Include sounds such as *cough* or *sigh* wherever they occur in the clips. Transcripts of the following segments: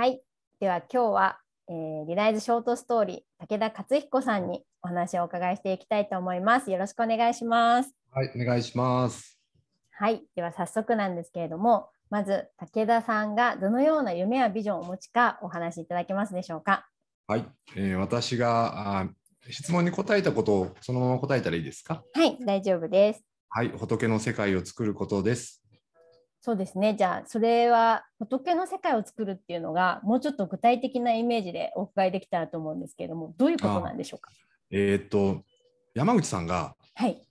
はい。では今日は、えー、リライズショートストーリー、武田克彦さんにお話をお伺いしていきたいと思います。よろしくお願いします。はい、お願いします。はい。では早速なんですけれども、まず武田さんがどのような夢やビジョンをお持ちかお話しいただけますでしょうか。はい、えー、私があ質問に答えたことをそのまま答えたらいいですか。はい、大丈夫です。はい、仏の世界を作ることです。そうですねじゃあそれは仏の世界を作るっていうのがもうちょっと具体的なイメージでお伺いできたらと思うんですけれどもどういうことなんでしょうかえー、っと山口さんが、はい、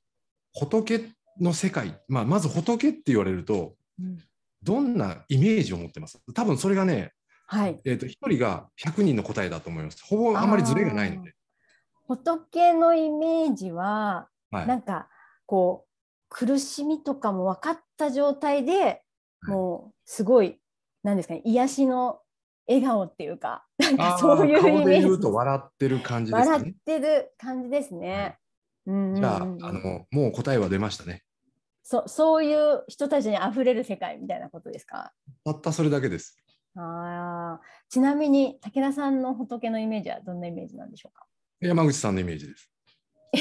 仏の世界、まあ、まず仏って言われると、うん、どんなイメージを持ってます多分それがね、はいえー、っと一人が百人の答えだと思いますほぼあんまりずれがないので。仏のイメージは、はい、なんかこう苦しみとかも分かった状態でもうすごい何ですかね癒しの笑顔っていうかなんかそういうイメージと笑ってる感じですね笑ってる感じですね、うん、じゃああのもう答えは出ましたねそそういう人たちにあふれる世界みたいなことですかたったそれだけですあちなみに武田さんの仏のイメージはどんなイメージなんでしょうか山口さんのイメージです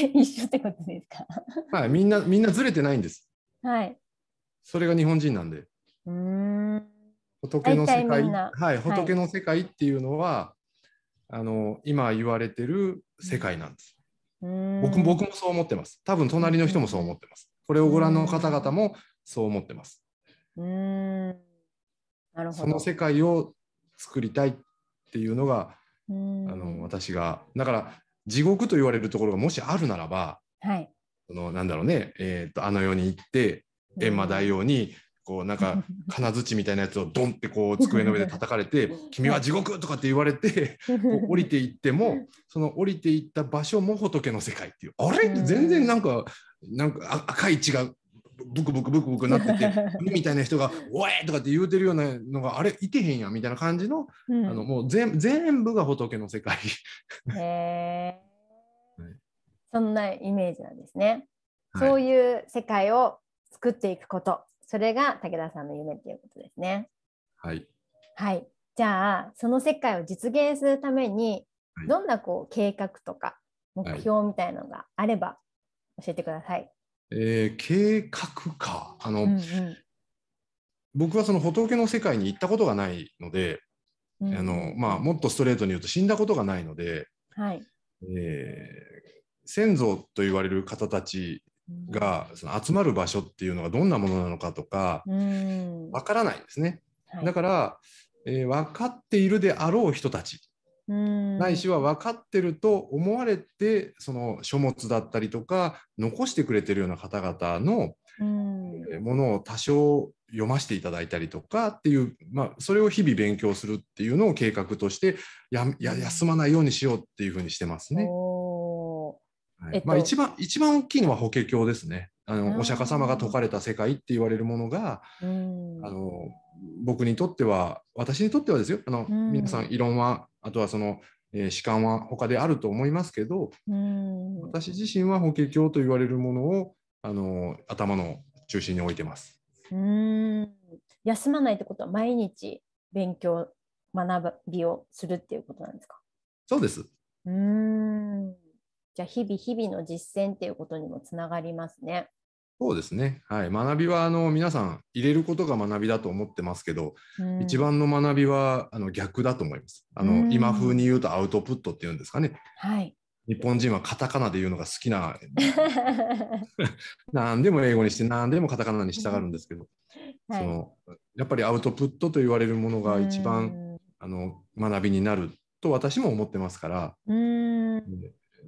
一緒ってことですかはい、みんな、みんなずれてないんです。はい。それが日本人なんで。うん。仏の世界、はい、仏の世界っていうのは、はい、あの、今言われてる世界なんです。うん僕僕もそう思ってます。多分隣の人もそう思ってます。これをご覧の方々もそう思ってます。うんなるほどその世界を作りたいっていうのがあの私がだから地獄と言われるところがもしあるならば、はい、そのなんだろうね、えーと、あの世に行って閻魔大王にこうなんか *laughs* 金槌みたいなやつをドンってこう机の上で叩かれて「*laughs* 君は地獄!」とかって言われて *laughs* こう降りていってもその降りていった場所も仏の世界っていうあれ全然なんかなんか赤い血がブクブクブクブクなってて *laughs* みたいな人が「おい!」とかって言うてるようなのがあれいてへんやみたいな感じのうん、あのもう全部が仏の世界へえ、*laughs* はい、そんなイメージなんですね、はい、そういう世界を作っていくことそれが武田さんの夢っていうことですねはい、はい、じゃあその世界を実現するためにどんなこう計画とか目標みたいのがあれば教えてください、はいえー、計画かあの、うんうん、僕はその仏の世界に行ったことがないので、うん、あのまあ、もっとストレートに言うと死んだことがないので、はいえー、先祖と言われる方たちがその集まる場所っていうのがどんなものなのかとかわ、うん、からないんですね。だから、えー、分かっているであろう人たちないしは分かってると思われてその書物だったりとか残してくれてるような方々のものを多少読ませていただいたりとかっていう、まあ、それを日々勉強するっていうのを計画としてやや休まないようにしようっていうふうにしてますね。はい、まあ、一番一番大きいのは法華経ですね。あのお釈迦様が説かれた世界って言われるものが、あの僕にとっては私にとってはですよあの、皆さん異論はあとはその、えー、主観は他であると思いますけど、私自身は法華経と言われるものをあの頭の中心に置いてます。うん休まないってことは毎日勉強学びをするっていうことなんですかそうです。うんじゃあ日々日々の実践っていうことにもつながりますね。そうですね、はい、学びはあの皆さん入れることが学びだと思ってますけど、うん、一番の学びはあの逆だと思いますあの、うん、今風に言うとアウトプットっていうんですかね、はい、日本人はカタカナで言うのが好きな *laughs* 何でも英語にして何でもカタカナにしたがるんですけど、はい、そのやっぱりアウトプットと言われるものが一番、うん、あの学びになると私も思ってますから。うん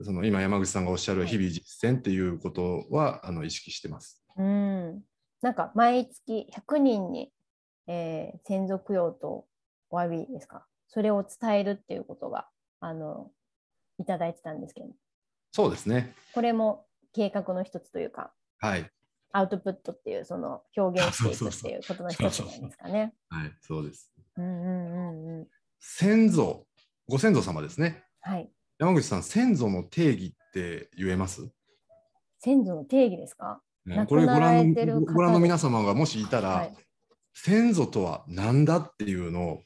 その今山口さんがおっしゃる日々実践っていうことは、あの意識してます。うん、なんか毎月100人に、えー、先祖供養とお詫びですかそれを伝えるっていうことがあのいただいてたんですけどそうですねこれも計画の一つというか、はい、アウトプットっていうその表現 *laughs* していくっていうことの一つなんですかね。はい、そうです。うんうんうんうん。先祖、ご先祖様ですね。はい。山口さん、先祖の定義って言えます先祖の定義ですか、ね、これご覧のご覧の皆様がもしいたら、はい、先祖とは何だっていうのを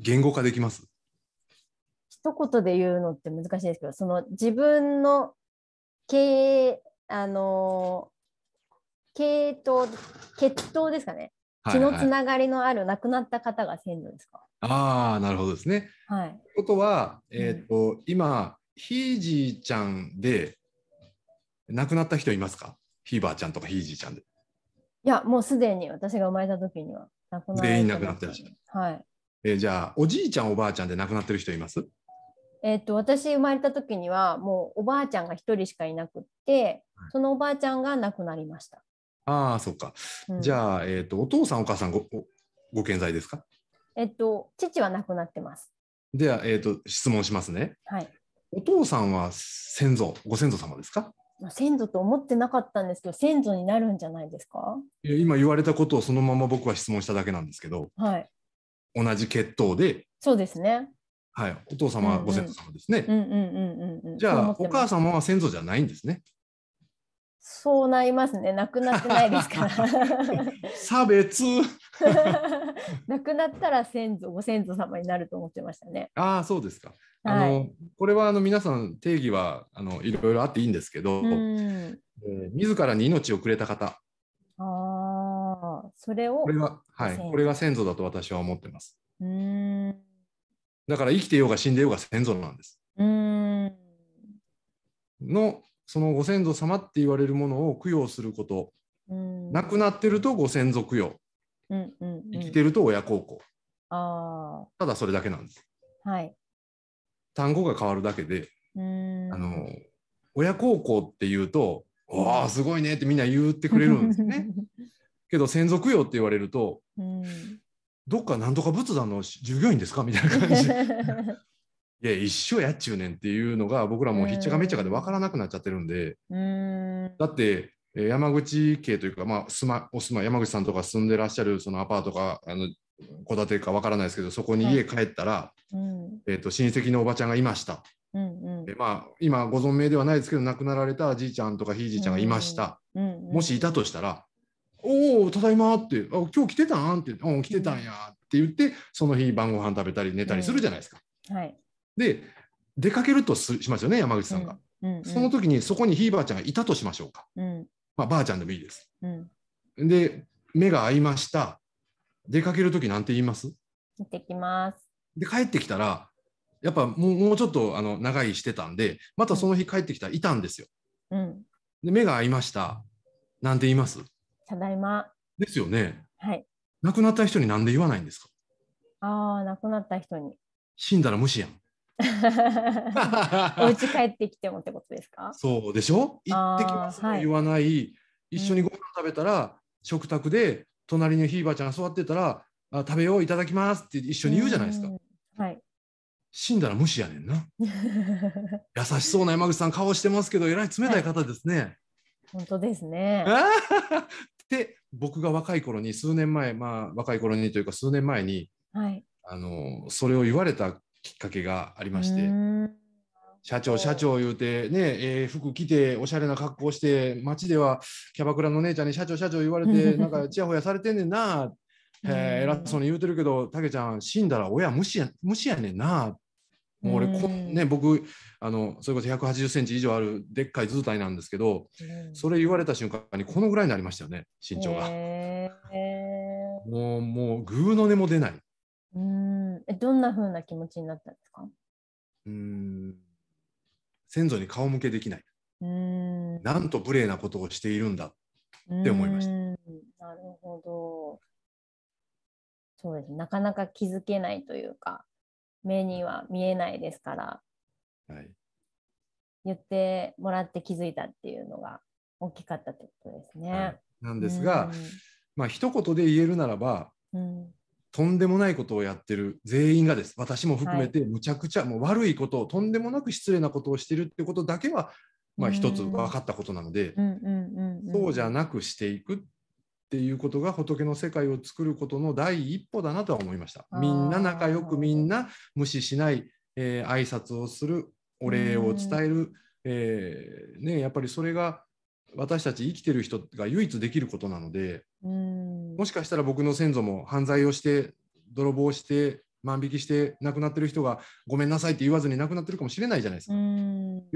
言語化できます一言で言うのって難しいですけどその自分の経営あの系統血統ですかね血のつながりのある亡くなった方が先祖ですか、はいはい、ああなるほどですね。はい、とことは、えーと、うん、今ひいじいちゃんで亡くなった人いますかひいばあちゃんとかひいじいちゃんで。いやもうすでに私が生まれた時には亡くな全員亡くなってらっしゃる。はいえー、じゃあおじいちゃんおばあちゃんで亡くなってる人いますえーと、私生まれた時にはもうおばあちゃんが一人しかいなくってそのおばあちゃんが亡くなりました。ああ、そっか。うん、じゃあ、えっ、ー、と、お父さん、お母さんご、ご、ご健在ですか。えっと、父は亡くなってます。では、えっ、ー、と、質問しますね。はい。お父さんは先祖、ご先祖様ですか。先祖と思ってなかったんですけど、先祖になるんじゃないですか。今言われたことをそのまま僕は質問しただけなんですけど。はい。同じ血統で。そうですね。はい、お父様はご先祖様ですね。うううううんんんん、ん。じゃあ、お母様は先祖じゃないんですね。そうなりますね。なくなってないですから。*laughs* 差別。*laughs* なくなったら先祖、ご先祖様になると思ってましたね。ああ、そうですか。はい、あの、これはあの皆さん定義は、あのいろいろあっていいんですけど。えー、自らに命をくれた方。ああ、それを。これは、はい、これが先祖だと私は思ってます。うん。だから生きてようが死んでようが先祖なんです。うん。のそのご先祖様って言われるものを供養すること、うん、亡くなってるとご先祖供養、うんうんうん、生きてると親孝行あただそれだけなんです。はい、単語が変わるだけでうんあの親孝行っていうと「わあすごいね」ってみんな言ってくれるんですよね。*laughs* けど先祖供養って言われると、うん、どっかなんとか仏壇の従業員ですかみたいな感じ *laughs* いや、一生やっちゅうねんっていうのが、僕らもひっちゃかめっちゃかで分からなくなっちゃってるんで、んだって、山口家というか、まあ、住まお住まい、山口さんとか住んでらっしゃるそのアパートか、あの戸建てか分からないですけど、そこに家帰ったら、うん、えーと、親戚のおばちゃんがいました。うんうん、まあ、今、ご存命ではないですけど、亡くなられたじいちゃんとかひいじいちゃんがいました。うんうん、もしいたとしたら、おお、ただいまって、あ今日来てたんって、うん、来てたんやって言って、その日晩ご飯食べたり寝たりするじゃないですか。はいで出かけるとしますよね山口さんが、うんうんうん、その時にそこにひいばあちゃんがいたとしましょうか、うん、まあ、ばあちゃんでもいいです、うん、で目が合いました出かける時なんて言います行ってきますで帰ってきたらやっぱもうもうちょっとあの長いしてたんでまたその日帰ってきたらいたんですよ、うん、で目が合いましたなんて言いますただいまですよねはい亡くなった人になんで言わないんですかああ亡くなった人に死んだら無視やん *laughs* お家帰ってきてもってことですかそうでしょ行ってきます言わない、はい、一緒にご飯食べたら、うん、食卓で隣のひいばちゃん座ってたらあ食べよういただきますって一緒に言うじゃないですか。はい、死んだら無視やねんな。*laughs* 優しそうな山口さん顔してますけどえらい冷たい方ですね。はい、本当ですね。で *laughs* 僕が若い頃に数年前まあ若い頃にというか数年前に、はい、あのそれを言われたきっかけがありまして。社長社長言うてね、えー、服着ておしゃれな格好して街ではキャバクラの姉ちゃんに社長社長言われて *laughs* なんかちやほやされてんねんなえー、偉そうに言うてるけどたけちゃん死んだら親無視や無視やねんなもう俺こ、ね、僕あのそれこそ1 8 0センチ以上あるでっかい図体なんですけど、それ言われた瞬間にこのぐらいになりましたよね身長が、もうもうぐうの音も出ないどんなふうな気持ちになったんですかうん先祖に顔向けできないうんなんと無礼なことをしているんだって思いました。なるほどそうですなかなか気づけないというか目には見えないですから、はい、言ってもらって気づいたっていうのが大きかったということですね。はい、なんですが、まあ一言で言えるならば、うん、とんでもないことをやってる全員がです私も含めてむちゃくちゃ、もう悪いことをとんでもなく失礼なことをしてるってことだけは、まあ、一つ分かったことなのでそうじゃなくしていくっていうことが仏の世界を作ることの第一歩だなとは思いました。みんな仲良くみんな無視しない、えー、挨拶をするお礼を伝える、えーね、やっぱりそれが私たち生きてる人が唯一できることなので。うんもしかしたら僕の先祖も犯罪をして泥棒して万引きして亡くなってる人がごめんなさいって言わずに亡くなってるかもしれないじゃないですか。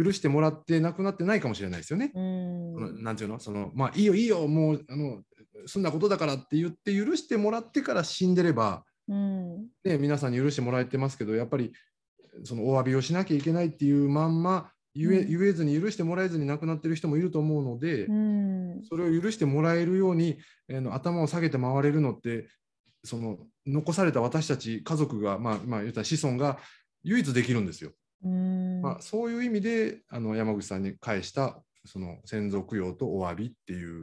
許してもらって亡くなってないかもしれないですよね。何て言うのそのまあいいよいいよもうあのそんなことだからって言って許してもらってから死んでれば、ね、皆さんに許してもらえてますけどやっぱりそのお詫びをしなきゃいけないっていうまんま言え,、言えずに許してもらえずに亡くなってる人もいると思うので、それを許してもらえるように、えー、の頭を下げて回れるのってその残された私たち家族が、まあ、まあ言ったら子孫が唯一できるんですよ。まあ、そういう意味であの山口さんに返したその先祖供養とお詫びっていう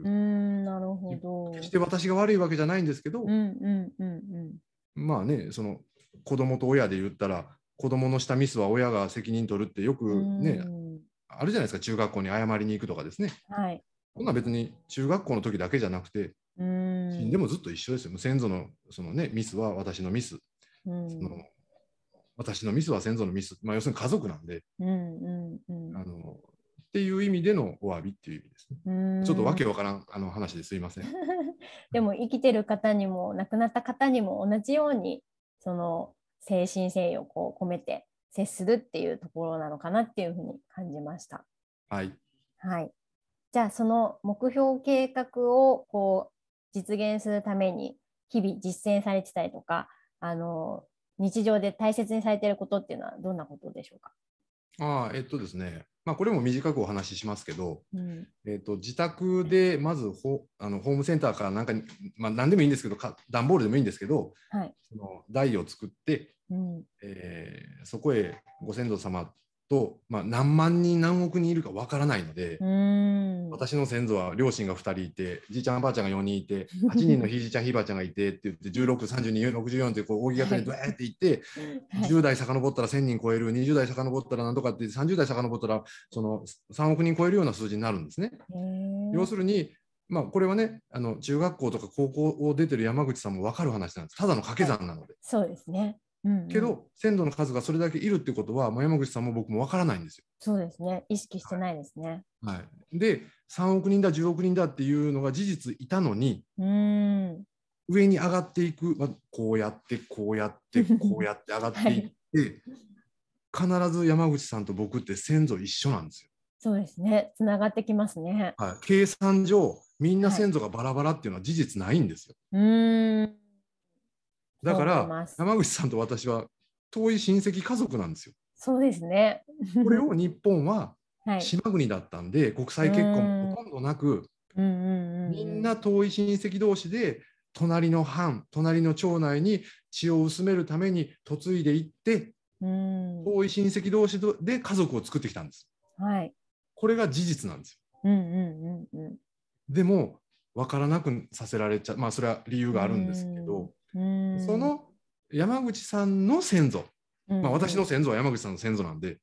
なるほど決して私が悪いわけじゃないんですけど、うんうんうんうん、まあねその子供と親で言ったら子供のしたミスは親が責任取るってよくね、あるじゃないですか中学校に謝りに行くとかですね。はい、こんな別に中学校の時だけじゃなくて死んでもずっと一緒ですよ。先祖のその、ね、ミスは私のミス。その私のミスは先祖のミス、まあ、要するに家族なんで、うんうんうん、あのっていう意味でのお詫びっていう意味です、ね、ちょっとわけわからんあの話ですいません *laughs* でも生きてる方にも亡くなった方にも同じようにその精神性をこう込めて接するっていうところなのかなっていうふうに感じました。はい、はい、じゃあその目標計画をこう実現するために日々実践されてたりとかあの日常で大切にされてることっていうのはどんなことでしょうかあえっとですね、まあ、これも短くお話ししますけど、うん、えっと、自宅でまずホあのホームセンターからなんか、まあ、何でもいいんですけど段ボールでもいいんですけど、はい、その台を作ってうん、えー、そこへご先祖様と、まあ、何万人何億人いるかわからないので、私の先祖は両親が2人いてじいちゃんばあちゃんが4人いて8人のひいじちゃんひいばあちゃんがいてって言って163264ってこう扇形にドエっていって、はい、10代遡ったら1,000人超える20代遡ったらなんとかって30代遡ったらその3億人超えるような数字になるんですね。要するにまあ、これはねあの中学校とか高校を出てる山口さんも分かる話なんですただの掛け算なので、はい、そうですねけど鮮度の数がそれだけいるってことは、まあ、山口さんも僕もわからないんですよ。そうですね意識してないですね。はい、はい、で3億人だ10億人だっていうのが事実いたのにうん上に上がっていく、まあ、こうやってこうやって *laughs* こうやって上がっていって、はい、必ず山口さんと僕って先祖一緒なんですよ。そうですねつながってきますね。はい、計算上みんな先祖がバラバラっていうのは事実ないんですよ。はい、うんだから山口さんと私は遠い親戚家族なんですよ。そうですね *laughs* これを日本は島国だったんで、はい、国際結婚もほとんどなくみんな遠い親戚同士で隣の藩隣の町内に血を薄めるために嫁いでいって遠い親戚同士で家族を作ってきたんです。はい、これが事実なんですよ。うんうんうんうん、でも分からなくさせられちゃまあそれは理由があるんですけど、その山口さんの先祖、まあ、私の先祖は山口さんの先祖なんで、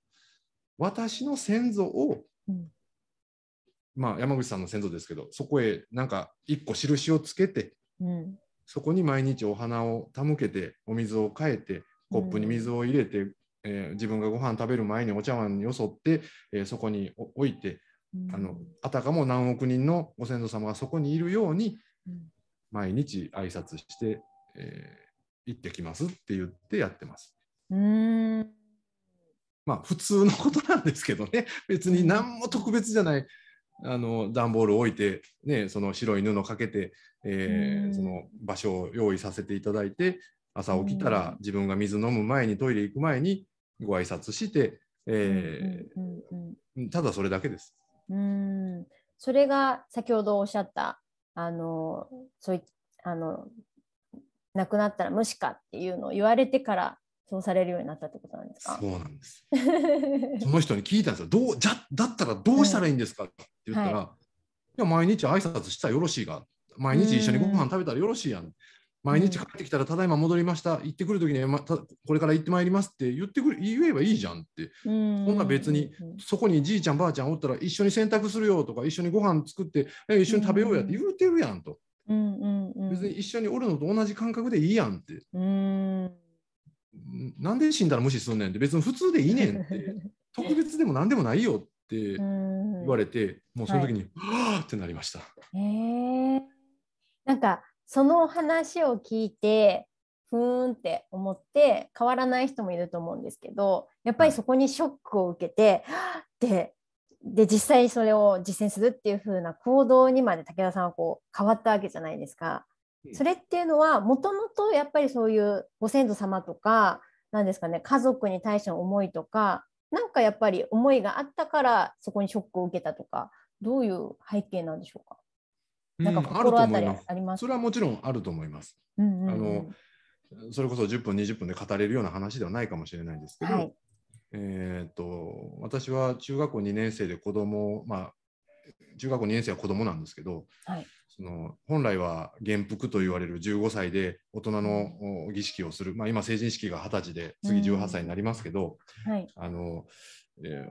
私の先祖を、まあ、山口さんの先祖ですけどそこへなんか一個印をつけて、そこに毎日お花を手向けてお水を変えてコップに水を入れて、えー、自分がご飯食べる前にお茶碗によそって、えー、そこに置いて、あのあたかも何億人のご先祖様がそこにいるように、毎日挨拶してえー、行ってきますって言ってやってます。うんまあ普通のことなんですけどね *laughs* 別に何も特別じゃないあの段ボールを置いて、ね、その白い布をかけて、えー、その場所を用意させていただいて朝起きたら自分が水飲む前にトイレ行く前にご挨拶して、えー、ただそれだけです。うんそれが先ほどおっしゃったあのそういあの亡くなったら無視かっていうのを言われてからそうされるようになったってことなんですかそうなんですその人に聞いたんですよどうじゃだったらどうしたらいいんですかって言ったら、はい、いや毎日挨拶したらよろしいが毎日一緒にご飯食べたらよろしいやん毎日帰ってきたらただいま戻りました行ってくる時に、ま、たこれから行ってまいりますって言ってくる言えばいいじゃんってそんな別にそこにじいちゃんばあちゃんおったら一緒に洗濯するよとか一緒にご飯作って一緒に食べようやって言うてるやんとうんうんうん、別に一緒におるのと同じ感覚でいいやんって。うんなんで死んだら無視すんねんって別に普通でいいねんって *laughs* 特別でも何でもないよって言われてもうその時に、はい、はってなりました。えー、なんかその話を聞いてふーんって思って変わらない人もいると思うんですけどやっぱりそこにショックを受けて、はい、はあってで実際それを実践するっていう風な行動にまで武田さんはこう変わったわけじゃないですか。それっていうのはもともとやっぱりそういうご先祖様とか何ですかね家族に対しての思いとかなんかやっぱり思いがあったからそこにショックを受けたとかどういう背景なんでしょうか。なんか心当たりあります、それはもちろんあると思います。うんうんうん、あのそれこそ10分20分で語れるような話ではないかもしれないですけど、はい、えーと私は中学校2年生で子供まあ中学校2年生は子供なんですけど、はい、その本来は元服と言われる15歳で大人の儀式をする、まあ、今成人式が二十歳で次18歳になりますけど、うんはい、あの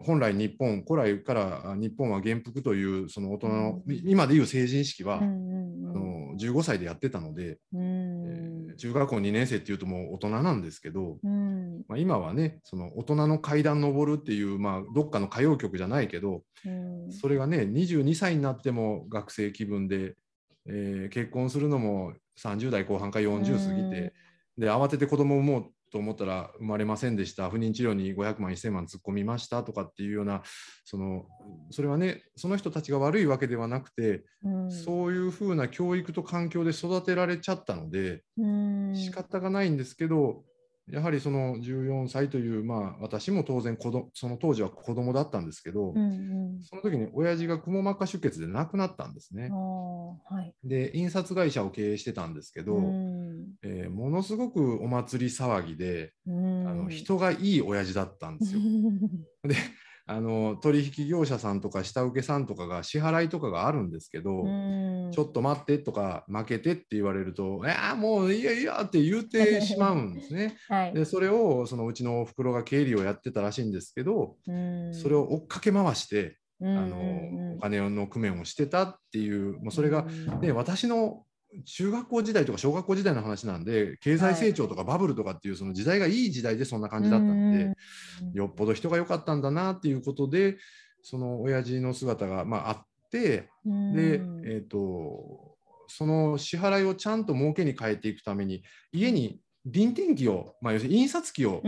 本来日本古来から日本は元服というその大人の、うん、今でいう成人式は、うんうんうん、あの15歳でやってたので、うん、えー、中学校2年生っていうともう大人なんですけど、うん、まあ、今はねその大人の階段登るっていう、まあ、どっかの歌謡曲じゃないけど、それがね22歳になっても学生気分で、えー、結婚するのも30代後半か40過ぎて、で慌てて子供をもうと思ったら生まれませんでした不妊治療に500万1000万突っ込みましたとかっていうようなそのそれはねその人たちが悪いわけではなくて、うん、そういうふうな教育と環境で育てられちゃったので、うん、仕方がないんですけどやはりその14歳という、まあ、私も当然子どその当時は子供だったんですけど、うんうん、その時に親父がくも膜下出血で亡くなったんですね。はい、で印刷会社を経営してたんですけど、うん、えー、ものすごくお祭り騒ぎで、うん、あの人がいい親父だったんですよ。*laughs* であの取引業者さんとか下請けさんとかが支払いとかがあるんですけど、ちょっと待ってとか負けてって言われると「えー、もういやいや」って言うてしまうんですね。*laughs* はい、でそれをそのうちのおふくろが経理をやってたらしいんですけどそれを追っかけ回してあのお金の工面をしてたっていうもうそれが、ね、私の中学校時代とか小学校時代の話なんで経済成長とかバブルとかっていうその時代がいい時代でそんな感じだったんで、はい、よっぽど人が良かったんだなっていうことでその親父の姿が、まあ、あってで、えーと、とその支払いをちゃんと儲けに変えていくために家に臨転機を、まあ、要するに印刷機を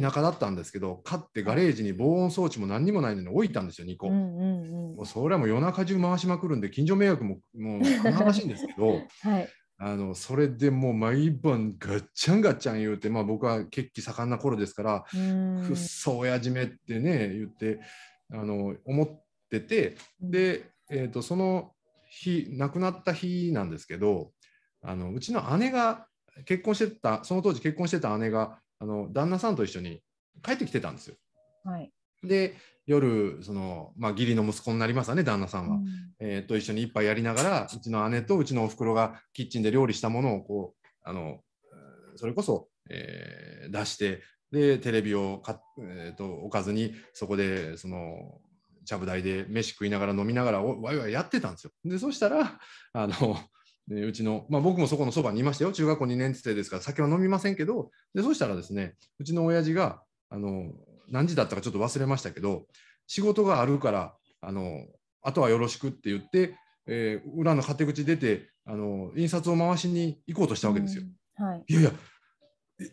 田舎だったんですけど、買ってガレージに防音装置も何にもないのに置いたんですよ2個、もうそれはもう夜中中回しまくるんで近所迷惑ももう悲しいんですけど、*laughs* はい、あのそれでもう毎晩ガッチャンガッチャン言うて、まあ、僕は血気盛んな頃ですから「くっそ親父め」ってね言ってあの思っててで、えーと、とその日亡くなった日なんですけどあのうちの姉が結婚してたその当時結婚してた姉があの旦那さんと一緒に帰ってきてたんですよ。はい、で夜その、まあ、義理の息子になりますわね旦那さんは、うん、えと一緒に一杯やりながらうちの姉とうちのおふくろがキッチンで料理したものをこうあのそれこそ、えー、出してでテレビをか、えーと、置かずにそこでそのちゃぶ台で飯食いながら飲みながらわいわいやってたんですよ。でそしたらあのでうちの、まあ、僕もそこのそばにいましたよ、中学校2年生ですから、酒は飲みませんけど、でそうしたらですね、うちの親父があの何時だったかちょっと忘れましたけど、仕事があるからあの、あとはよろしくって言って、えー、裏の勝手口出てあの、印刷を回しに行こうとしたわけですよ。うんはい、いやいや、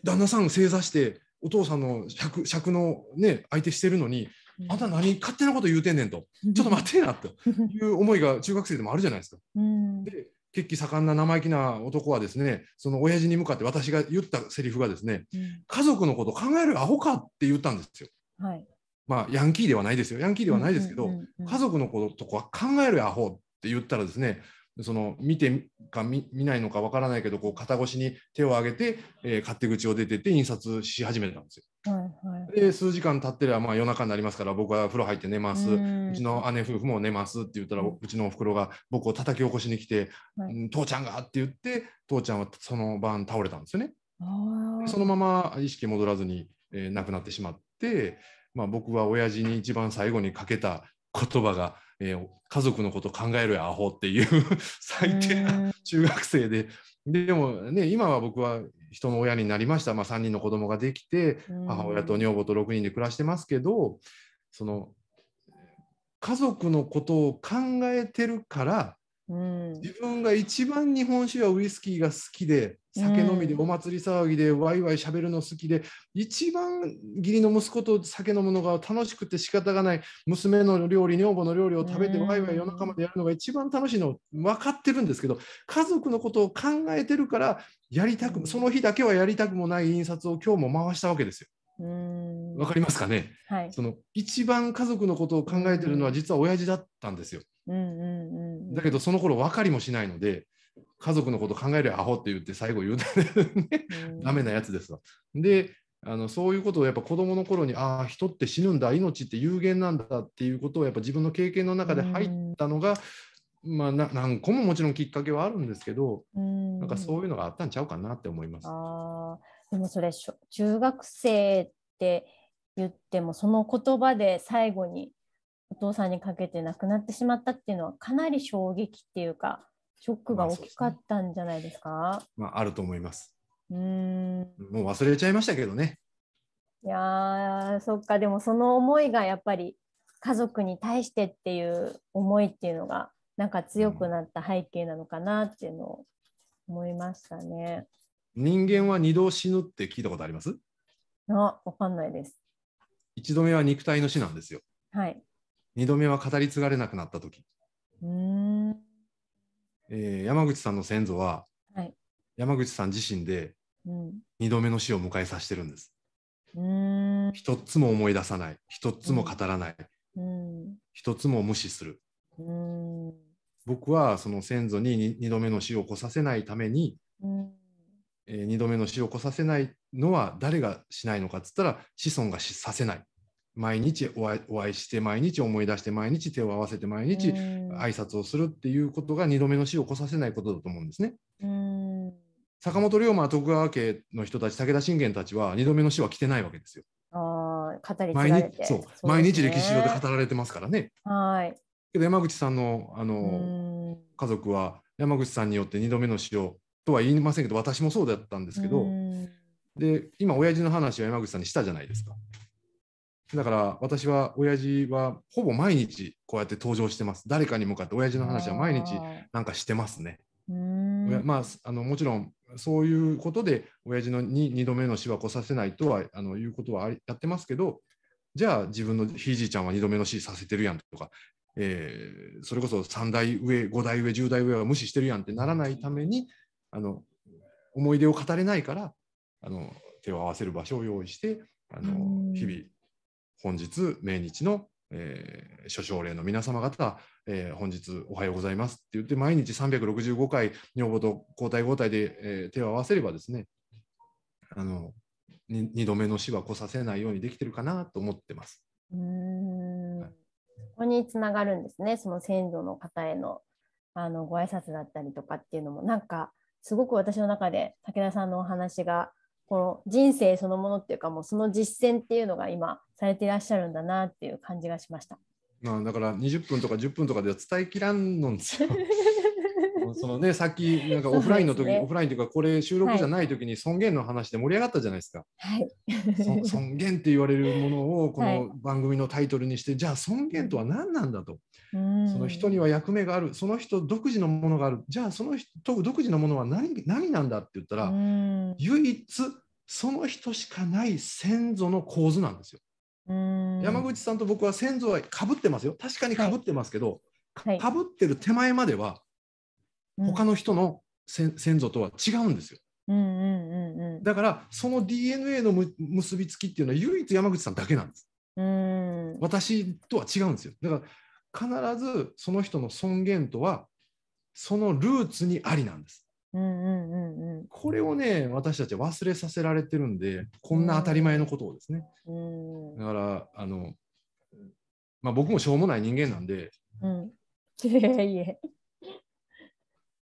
旦那さん正座して、お父さんの尺尺の、ね、相手してるのに、あんた何勝手なこと言うてんねんと、ちょっと待ってなという思いが中学生でもあるじゃないですか。うん、で血気盛んな生意気な男はですねその親父に向かって私が言ったセリフがですね、うん、家族のこと考えるアホかって言ったんですよ。はい、まあヤンキーではないですよヤンキーではないですけど、うんうんうんうん、家族のこととか考えるアホって言ったらですねその見てか見ないのかわからないけどこう肩越しに手を挙げて、えー、勝手口を出てって印刷し始めたんですよ。はいはい、で数時間経ってればまあ夜中になりますから僕は風呂入って寝ます、うん、うちの姉夫婦も寝ますって言ったら、うん、うちのおふくろが僕を叩き起こしに来て「はい、父ちゃんが!」って言って父ちゃんはその晩倒れたんですよね。そのまま意識戻らずに、えー、亡くなってしまって、まあ、僕は親父に一番最後にかけた言葉が「えー、家族のこと考えろやアホ」っていう *laughs* 最低な中学生で。でもね今は僕は人の親になりました、まあ、3人の子供ができて、母親と女房と6人で暮らしてますけどその家族のことを考えてるからうん、自分が一番日本酒やウイスキーが好きで酒飲みでお祭り騒ぎでワイワイしゃべるの好きで、一番義理の息子と酒飲むのが楽しくて仕方がない娘の料理女房の料理を食べてワイワイ夜中までやるのが一番楽しいの分かってるんですけど家族のことを考えてるからやりたくその日だけはやりたくもない印刷を今日も回したわけですよ。わかりますかね、はい、その一番家族のことを考えてるのは実は親父だったんですよ。だけどその頃分かりもしないので家族のこと考えるアホって言って最後言うたねダメなやつですわ。であのそういうことをやっぱ子どもの頃にああ人って死ぬんだ命って有限なんだっていうことをやっぱ自分の経験の中で入ったのが、まあ、何個ももちろんきっかけはあるんですけど、うなんかそういうのがあったんちゃうかなって思います。あでもそれ中学生って言ってもその言葉で最後にお父さんにかけて亡くなってしまったっていうのはかなり衝撃っていうかショックが大きかったんじゃないですか、まあねまあ、あると思いますうんもう忘れちゃいましたけどねいやそっかでもその思いがやっぱり家族に対してっていう思いっていうのがなんか強くなった背景なのかなっていうのを思いましたね。うん人間は二度死ぬって聞いたことありますあ、わかんないです。一度目は肉体の死なんですよ。はい。二度目は語り継がれなくなった時、うん。えー山口さんの先祖は、はい山口さん自身でうん。二度目の死を迎えさせてるんです。うん。一つも思い出さない、一つも語らない、うん。一つも無視する。うん。僕はその先祖に二度目の死を起こさせないためにうん。え2度目の死を起こさせないのは誰がしないのかっつったら子孫がさせない毎日お会いお会いして毎日思い出して毎日手を合わせて毎日挨拶をするっていうことが2度目の死を起こさせないことだと思うんですね。坂本龍馬徳川家の人たち武田信玄たちは2度目の死は来てないわけですよ。あ語り毎日そう、毎日歴史上で語られてますからね。はいけど山口さんのあの家族は山口さんによって2度目の死をとは言いませんけど私もそうだったんですけど、で今親父の話を山口さんにしたじゃないですか。だから私は親父はほぼ毎日こうやって登場してます。誰かに向かって親父の話は毎日なんかしてますね。まあ、あのもちろんそういうことで親父のに2度目の死は来させないとはあのいうことはやってますけどじゃあ自分のひいじいちゃんは2度目の死させてるやんとか、えー、それこそ3代上5代上10代上は無視してるやんってならないためにあの思い出を語れないからあの手を合わせる場所を用意してあの日々本日命日の、えー、諸奨霊の皆様方、えー、本日おはようございますって言って毎日365回女房と交代交代で、えー、手を合わせればですねあの2度目の死は来させないようにできてるかなと思ってます。うんここにつながるんですねその先祖の方へのあのご挨拶だったりとかっていうのもなんかすごく私の中で武田さんのお話がこの人生そのものっていうかもうその実践っていうのが今されていらっしゃるんだなっていう感じがしました。まあ、だから20分とか10分とかでは伝えきらんのんですよ。そのね、*laughs* さっきなんかオフラインの時、ね、オフラインというかこれ収録じゃない時に尊厳の話で盛り上がったじゃないですか。はい、尊厳って言われるものをこの番組のタイトルにして、じゃあ尊厳とは何なんだと。その人には役目があるその人独自のものがあるじゃあその人独自のものは何何なんだって言ったら唯一その人しかない先祖の構図なんですよ。山口さんと僕は先祖はかぶってますよ確かにかぶってますけど、はい、かぶってる手前までは他の人の先祖とは違うんですよ。だからその DNA の結びつきっていうのは唯一山口さんだけなんです。うん私とは違うんですよだから必ずその人の尊厳とはそのルーツにありなんです。うんうんうん、これをね私たち忘れさせられてるんでこんな当たり前のことをですね、うん、だからあの、まあ、僕もしょうもない人間なんで、うん、いえいえ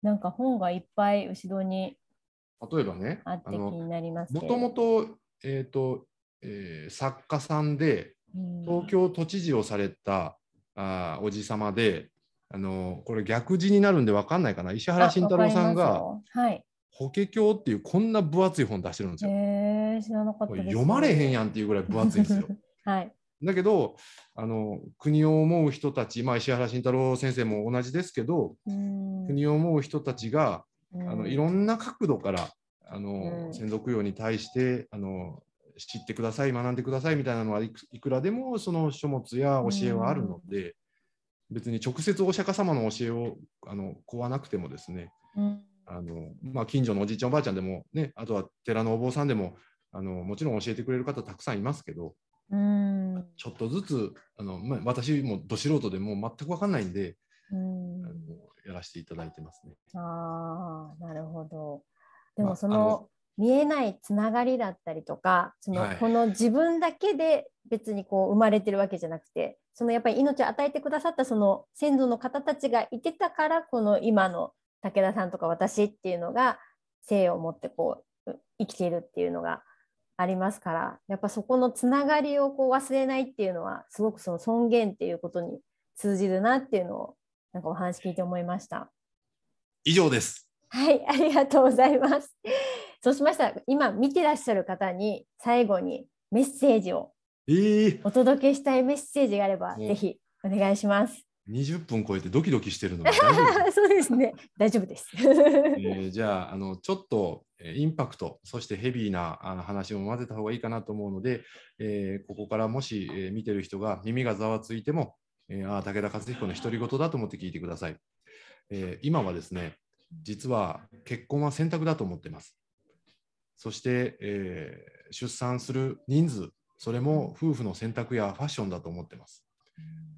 なんか本がいっぱい後ろに例えばねあって気になりますもともと,、えーとえー、作家さんで東京都知事をされたあおじ様であのこれ逆字になるんで分かんないかな石原慎太郎さんが「はい、法華経」っていうこんな分厚い本出してるんですよ。え知らなかった、ね、読まれへんやんっていうぐらい分厚いんですよ。*laughs* はい、だけどあの国を思う人たち、まあ、石原慎太郎先生も同じですけど国を思う人たちがあのいろんな角度からあの先祖供養に対してあの知ってください、学んでくださいみたいなのはいくらでもその書物や教えはあるので、うん、別に直接お釈迦様の教えをあの請わなくてもですね、うん、あのまあ、近所のおじいちゃんおばあちゃんでも、ね、あとは寺のお坊さんでもあのもちろん教えてくれる方たくさんいますけど、うん、ちょっとずつあの、まあ、私もど素人でも全く分かんないんで、うん、あのやらせていただいてますね。あなるほどでもその見えないつながりだったりとかその、この自分だけで別にこう生まれてるわけじゃなくてそのやっぱり命を与えてくださったその先祖の方たちがいてたからこの今の武田さんとか私っていうのが生を持ってこう生きているっていうのがありますからやっぱそこのつながりをこう忘れないっていうのはすごくその尊厳っていうことに通じるなっていうのをなんかお話聞いて思いました。以上です。はい、ありがとうございます。そうしましたら今見てらっしゃる方に最後にメッセージを、お届けしたいメッセージがあれば、ぜひお願いします。20分超えてドキドキしてるの *laughs* そうですね大丈夫です、えー、じゃああのちょっとインパクトそしてヘビーな話も混ぜた方がいいかなと思うので、えー、ここからもし、えー、見てる人が耳がざわついても、えー、あ武田和彦の独り言だと思って聞いてください、え今はですね実は結婚は選択だと思ってますそして、えー、出産する人数、それも夫婦の選択やファッションだと思ってます。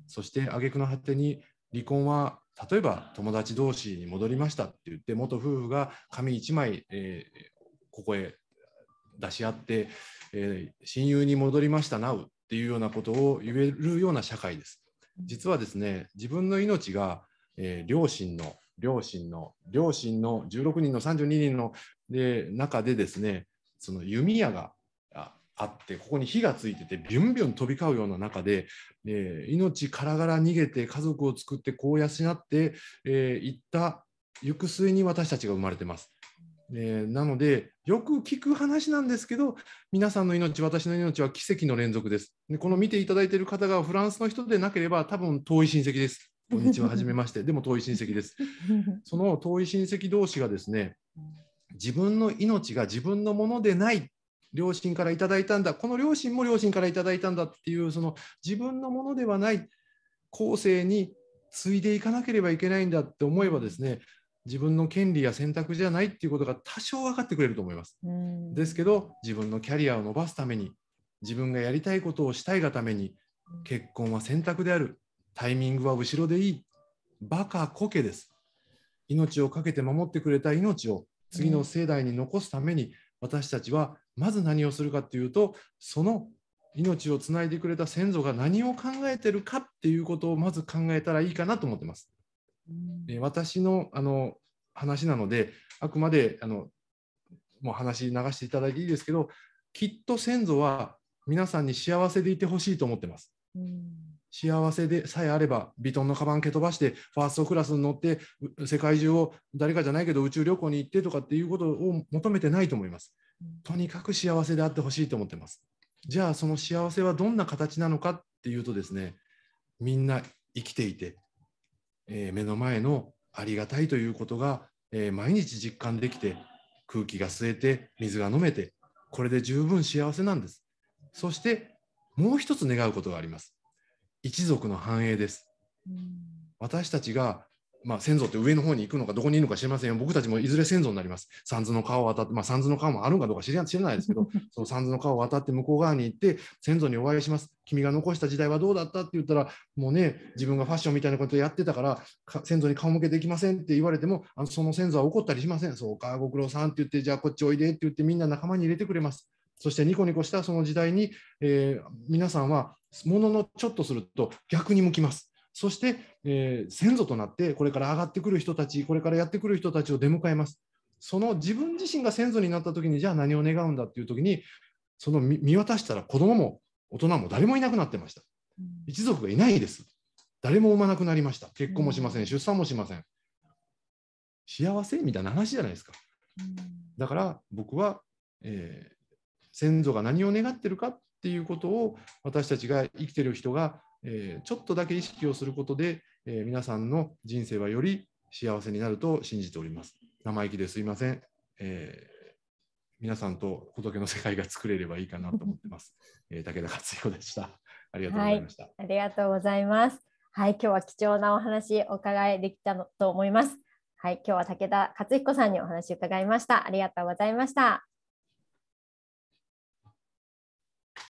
そして挙句の果てに離婚は例えば友達同士に戻りましたって言って元夫婦が紙1枚、えー、ここへ出し合って、えー、親友に戻りましたなうっていうようなことを言えるような社会です。実はですね自分の命が、えー、両親の両親の両親の16人の32人ので中でですねその弓矢があってここに火がついててビュンビュン飛び交うような中で、えー、命からがら逃げて家族を作ってこう養って、えー、いった行く末に私たちが生まれてます。えー、なのでよく聞く話なんですけど皆さんの命私の命は奇跡の連続ですでこの見ていただいている方がフランスの人でなければ多分遠い親戚ですこんにちははじめましてでも遠い親戚です *laughs* その遠い親戚同士がですね自分の命が自分のものでない両親からいただいたんだこの両親も両親からいただいたんだっていうその自分のものではない後世に継いでいかなければいけないんだって思えばですね自分の権利や選択じゃないっていうことが多少分かってくれると思います。ですけど自分のキャリアを伸ばすために自分がやりたいことをしたいがために結婚は選択であるタイミングは後ろでいいバカこけです命を懸けて守ってくれた命を次の世代に残すために私たちはまず何をするかっていうとその命をつないでくれた先祖が何を考えてるかっていうことをまず考えたらいいかなと思ってます。え私のあの話なのであくまであのもう話流していただいていいですけどきっと先祖は皆さんに幸せでいてほしいと思ってます。うん幸せでさえあれば、ヴィトンのカバン蹴飛ばして、ファーストクラスに乗って、世界中を誰かじゃないけど宇宙旅行に行ってとかっていうことを求めてないと思います。とにかく幸せであってほしいと思ってます。じゃあ、その幸せはどんな形なのかっていうとですね、みんな生きていて、えー、目の前のありがたいということが、えー、毎日実感できて、空気が吸えて、水が飲めて、これで十分幸せなんです。そして、もう一つ願うことがあります。一族の繁栄です。私たちがまあ、先祖って上の方に行くのかどこにいるのか知りませんよ。僕たちもいずれ先祖になります。三途の川を渡って、まあ、三途の川もあるのかどうか知らないですけど、*laughs* その三途の川を渡って向こう側に行って、先祖にお会いします。君が残した時代はどうだったって言ったら、もうね、自分がファッションみたいなことやってたから、か先祖に顔向けできませんって言われても、あのその先祖は怒ったりしません。そうか、ご苦労さんって言って、じゃあこっちおいでって言って、みんな仲間に入れてくれます。そしてニコニコしたその時代に、えー、皆さんはもののちょっとすると逆に向きます。そして、えー、先祖となってこれから上がってくる人たちこれからやってくる人たちを出迎えます。その自分自身が先祖になった時にじゃあ何を願うんだっていう時にその見渡したら子供も大人も誰もいなくなってました。一族がいないです。誰も産まなくなりました。結婚もしません。出産もしません。幸せみたいな話じゃないですか。だから僕は、え先祖が何を願ってるかっていうことを私たちが生きてる人が、えー、ちょっとだけ意識をすることで、えー、皆さんの人生はより幸せになると信じております。生意気ですいません。えー、皆さんと仏の世界が作れればいいかなと思ってます。*laughs* えー、武田勝彦でした。ありがとうございました、はい、ありがとうございます。はい、今日は貴重なお話お伺いできたのと思います。はい、今日は武田勝彦さんにお話を伺いました。ありがとうございました。